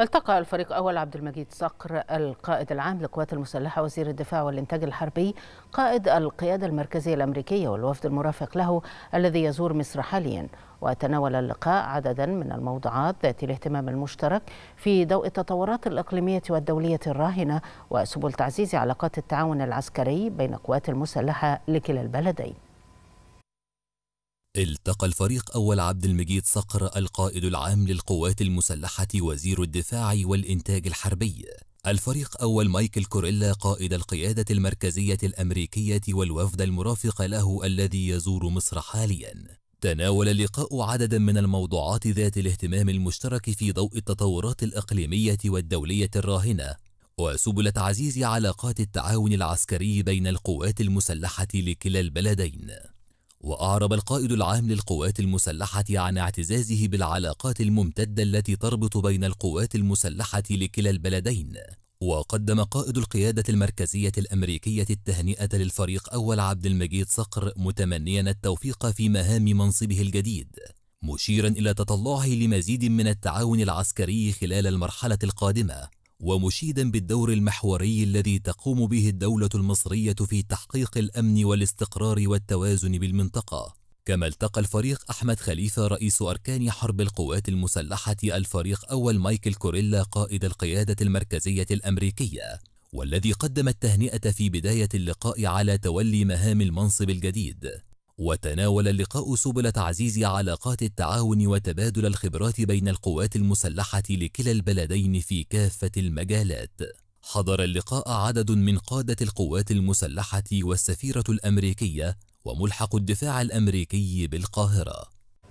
التقى الفريق أول عبد المجيد صقر القائد العام للقوات المسلحة وزير الدفاع والإنتاج الحربي قائد القيادة المركزية الأمريكية والوفد المرافق له الذي يزور مصر حاليا وتناول اللقاء عددا من الموضوعات ذات الاهتمام المشترك في ضوء التطورات الإقليمية والدولية الراهنة وسبل تعزيز علاقات التعاون العسكري بين القوات المسلحة لكلا البلدين التقى الفريق أول عبد المجيد صقر القائد العام للقوات المسلحة وزير الدفاع والإنتاج الحربي الفريق أول مايكل كوريلا قائد القيادة المركزية الأمريكية والوفد المرافق له الذي يزور مصر حالياً تناول اللقاء عددا من الموضوعات ذات الاهتمام المشترك في ضوء التطورات الإقليمية والدولية الراهنة وسبل تعزيز علاقات التعاون العسكري بين القوات المسلحة لكلا البلدين وأعرب القائد العام للقوات المسلحة عن اعتزازه بالعلاقات الممتدة التي تربط بين القوات المسلحة لكلا البلدين وقدم قائد القيادة المركزية الأمريكية التهنئة للفريق أول عبد المجيد صقر متمنيا التوفيق في مهام منصبه الجديد مشيرا إلى تطلعه لمزيد من التعاون العسكري خلال المرحلة القادمة ومشيدا بالدور المحوري الذي تقوم به الدولة المصرية في تحقيق الأمن والاستقرار والتوازن بالمنطقة كما التقى الفريق أحمد خليفة رئيس أركان حرب القوات المسلحة الفريق أول مايكل كوريلا قائد القيادة المركزية الأمريكية والذي قدم التهنئة في بداية اللقاء على تولي مهام المنصب الجديد وتناول اللقاء سبل تعزيز علاقات التعاون وتبادل الخبرات بين القوات المسلحة لكلا البلدين في كافة المجالات حضر اللقاء عدد من قادة القوات المسلحة والسفيرة الأمريكية وملحق الدفاع الأمريكي بالقاهرة